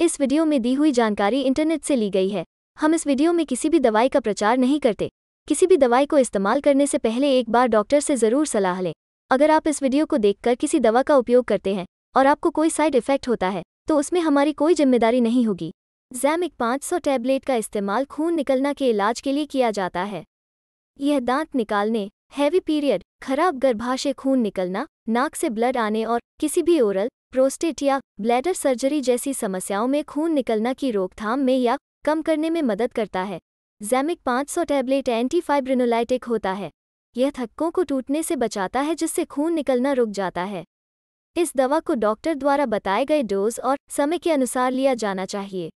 इस वीडियो में दी हुई जानकारी इंटरनेट से ली गई है हम इस वीडियो में किसी भी दवाई का प्रचार नहीं करते किसी भी दवाई को इस्तेमाल करने से पहले एक बार डॉक्टर से ज़रूर सलाह लें अगर आप इस वीडियो को देखकर किसी दवा का उपयोग करते हैं और आपको कोई साइड इफ़ेक्ट होता है तो उसमें हमारी कोई जिम्मेदारी नहीं होगी जैमिक 500 टैबलेट का इस्तेमाल खून निकलना के इलाज के लिए किया जाता है यह दांत निकालने हैवी पीरियड खराब गर्भाशय खून निकलना नाक से ब्लड आने और किसी भी ओरल प्रोस्टेट या ब्लैडर सर्जरी जैसी समस्याओं में खून निकलना की रोकथाम में या कम करने में मदद करता है जैमिक 500 टैबलेट एंटीफाइब्रिनोलाइटिक होता है यह थक्कों को टूटने से बचाता है जिससे खून निकलना रुक जाता है इस दवा को डॉक्टर द्वारा बताए गए डोज और समय के अनुसार लिया जाना चाहिए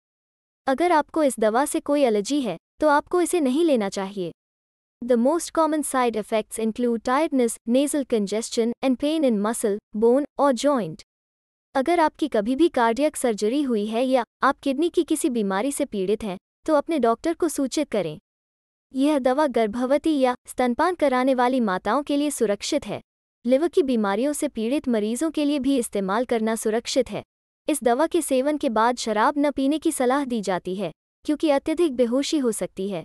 अगर आपको इस दवा से कोई एलर्जी है तो आपको इसे नहीं लेना चाहिए The most common side effects include tiredness, nasal congestion, and pain in muscle, bone, or joint. अगर आपकी कभी भी कार्डियक सर्जरी हुई है या आप किडनी की किसी बीमारी से पीड़ित हैं तो अपने डॉक्टर को सूचित करें यह दवा गर्भवती या स्तनपान कराने वाली माताओं के लिए सुरक्षित है लिवर की बीमारियों से पीड़ित मरीजों के लिए भी इस्तेमाल करना सुरक्षित है इस दवा के सेवन के बाद शराब न पीने की सलाह दी जाती है क्योंकि अत्यधिक बेहोशी हो सकती है